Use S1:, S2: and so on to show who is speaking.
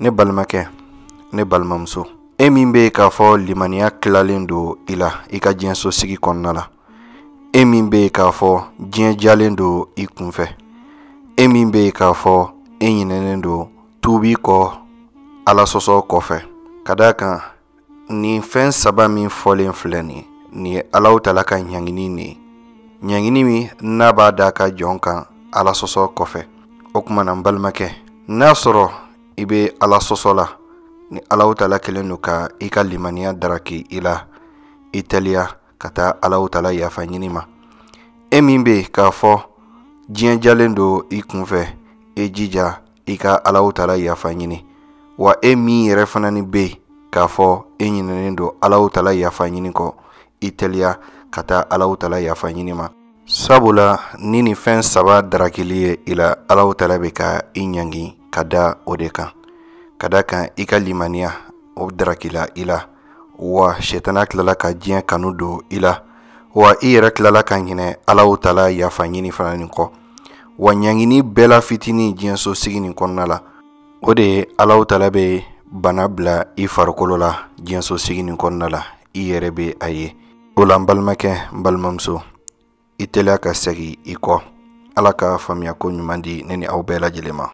S1: ne balimakɛ ne balimamuso e min be k'a fɔ limaniya kilalen do i la i e ka diɲɛsosigi kɔnɔna la e min be k'a fɔ diɲɛ jalen do i kunfɛ e min be k'a fɔ e ɲinɛnen do tubi kɔ ala kɔfɛ ka daa kan nin fɛn saba min fɔlen filɛ ni nin ye alaw tala ka ɲangini ne ye ɲangini min n'a b'a daa ka jɔn kan ala kɔfɛ o kumana n balimakɛ n'a sɔrɔ i e be ala sɔsɔ la ni alaw tala kelen do ka i e ka limaniya daraki i e la i teliya ka taa alaw tala yafa ɲini ma e min bɛ k'a fɔ diɲɛ jalen don i kunfɛ e jija i ka alaw tala yafa ɲini wa e min yɛrɛ fana ni be k'a fɔ i ɲinɛnen do alaw tala yafa ɲini kɔ i teliya ka taa alaw tala yafa ɲini ma sabula ni ni fɛn saba darakili ye i la alaw tala be ka i ɲangi ka da o de kan ka da kan i ka limaniya o darakila i la wa shetana tilala ka diɲɛ kanu don i la wa i yɛrɛ tilala ka ɲinɛ alaw tala yafa ɲini fana nin kɔ wa ɲangini bɛɛ la fitini diɲɛso sigi nin kɔnɔna la o de ye alaw tala be bana bila i farikolo la diɲɛso sigi nin kɔnɔna la i yɛrɛ be a ye o la n balimakɛ n balimamuso i teliya ka segi i kɔ ala ka faamuya ko ɲuman di ne ni aw bɛɛ lajɛlen ma